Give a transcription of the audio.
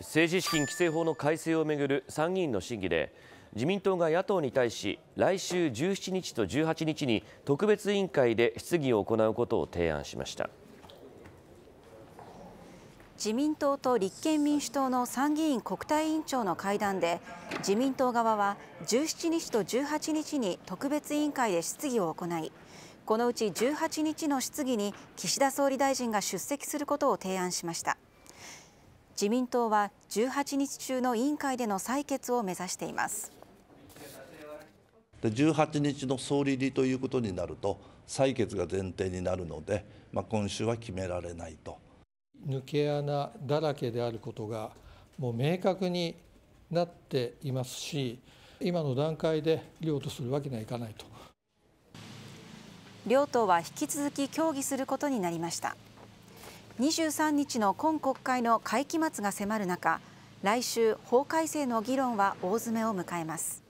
政治資金規正法の改正をめぐる参議院の審議で自民党が野党に対し来週17日と18日に特別委員会で質疑を行うことを提案しました自民党と立憲民主党の参議院国対委員長の会談で自民党側は17日と18日に特別委員会で質疑を行いこのうち18日の質疑に岸田総理大臣が出席することを提案しました。自民党は18日中の委員会での採決を目指しています。18日の総理入りということになると採決が前提になるので、まあ、今週は決められないと抜け穴だらけであることがもう明確になっていますし今の段階で両とするわけにはいかないと両党は引き続き協議することになりました。23日の今国会の会期末が迫る中来週法改正の議論は大詰めを迎えます